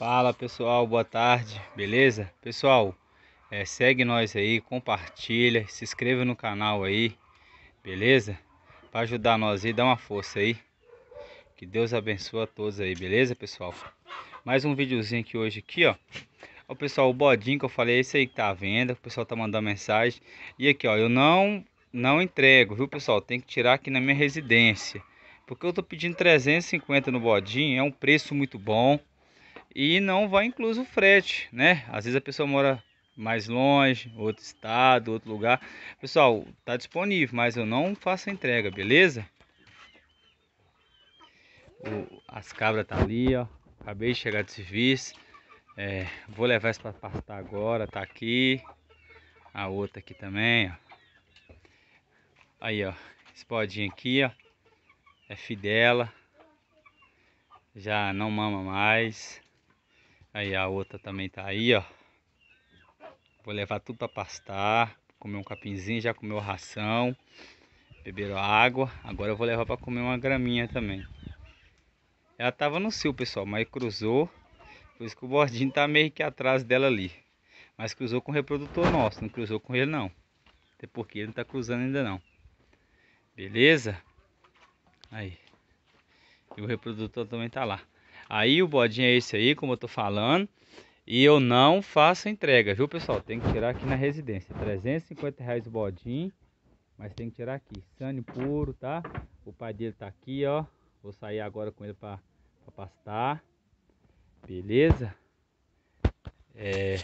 Fala pessoal, boa tarde, beleza? Pessoal, é, segue nós aí, compartilha, se inscreva no canal aí, beleza? Para ajudar nós aí, dá uma força aí. Que Deus abençoe a todos aí, beleza pessoal? Mais um videozinho aqui hoje aqui, ó. Ó pessoal, o bodinho que eu falei, esse aí que tá à venda, o pessoal tá mandando mensagem. E aqui, ó, eu não, não entrego, viu pessoal? Tem que tirar aqui na minha residência. Porque eu tô pedindo 350 no bodinho, é um preço muito bom e não vai incluso o frete, né? Às vezes a pessoa mora mais longe, outro estado, outro lugar. Pessoal, tá disponível, mas eu não faço entrega, beleza? O, as cabras tá ali, ó. Acabei de chegar de serviço. É, vou levar essa para pastar agora, tá aqui. A outra aqui também, ó. Aí, ó. Esse podinho aqui, ó. É fidela. Já não mama mais. Aí a outra também tá aí, ó. Vou levar tudo para pastar. Comer um capinzinho, já comeu ração. Beberam água. Agora eu vou levar para comer uma graminha também. Ela tava no cio, pessoal, mas cruzou. Por isso que o bordinho tá meio que atrás dela ali. Mas cruzou com o reprodutor nosso, não cruzou com ele não. Até porque ele não tá cruzando ainda não. Beleza? Aí. E o reprodutor também tá lá. Aí o bodinho é esse aí, como eu tô falando. E eu não faço entrega, viu pessoal? Tem que tirar aqui na residência. 350 reais o bodinho. Mas tem que tirar aqui. Sane puro, tá? O pai dele tá aqui, ó. Vou sair agora com ele pra, pra pastar. Beleza? É,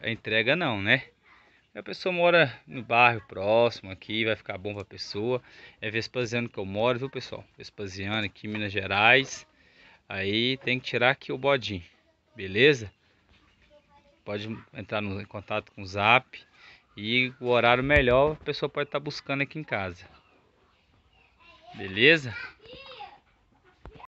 a entrega não, né? A pessoa mora no bairro próximo aqui, vai ficar bom pra pessoa. É Vespasiano que eu moro, viu pessoal? Vespasiano aqui, Minas Gerais. Aí tem que tirar aqui o bodinho, beleza? Pode entrar no, em contato com o zap e o horário melhor a pessoa pode estar tá buscando aqui em casa. Beleza?